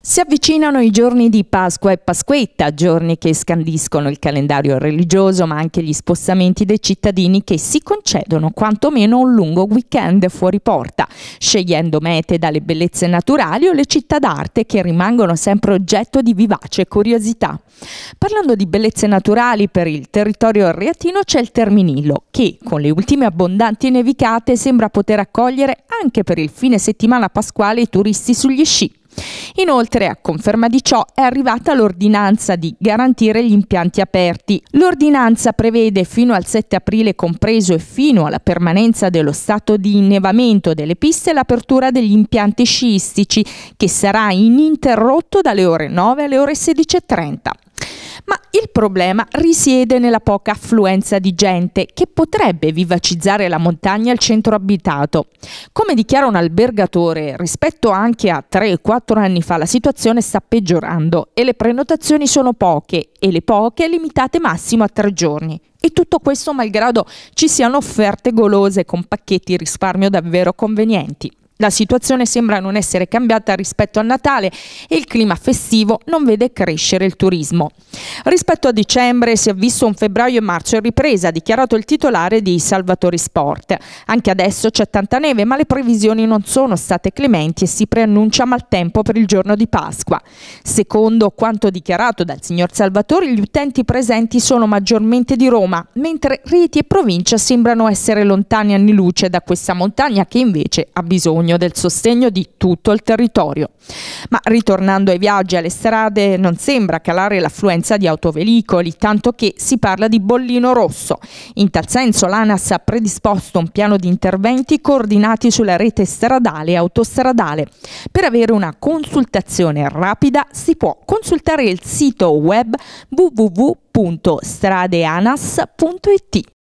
Si avvicinano i giorni di Pasqua e Pasquetta, giorni che scandiscono il calendario religioso ma anche gli spostamenti dei cittadini che si concedono quantomeno un lungo weekend fuori porta, scegliendo mete dalle bellezze naturali o le città d'arte che rimangono sempre oggetto di vivace curiosità. Parlando di bellezze naturali per il territorio reatino c'è il Terminillo che con le ultime abbondanti nevicate sembra poter accogliere anche per il fine settimana pasquale i turisti sugli sci. Inoltre, a conferma di ciò, è arrivata l'ordinanza di garantire gli impianti aperti. L'ordinanza prevede fino al 7 aprile compreso e fino alla permanenza dello stato di innevamento delle piste l'apertura degli impianti sciistici che sarà ininterrotto dalle ore 9 alle ore 16.30 ma il problema risiede nella poca affluenza di gente che potrebbe vivacizzare la montagna al centro abitato. Come dichiara un albergatore, rispetto anche a 3-4 anni fa la situazione sta peggiorando e le prenotazioni sono poche e le poche limitate massimo a 3 giorni. E tutto questo malgrado ci siano offerte golose con pacchetti risparmio davvero convenienti. La situazione sembra non essere cambiata rispetto a Natale e il clima festivo non vede crescere il turismo. Rispetto a dicembre si è visto un febbraio e marzo in ripresa, ha dichiarato il titolare di Salvatori Sport. Anche adesso c'è tanta neve, ma le previsioni non sono state clementi e si preannuncia maltempo per il giorno di Pasqua. Secondo quanto dichiarato dal signor Salvatori, gli utenti presenti sono maggiormente di Roma, mentre Riti e provincia sembrano essere lontani anni luce da questa montagna che invece ha bisogno bisogno del sostegno di tutto il territorio. Ma ritornando ai viaggi alle strade non sembra calare l'affluenza di autoveicoli, tanto che si parla di bollino rosso. In tal senso l'ANAS ha predisposto un piano di interventi coordinati sulla rete stradale e autostradale. Per avere una consultazione rapida si può consultare il sito web www.stradeanas.it.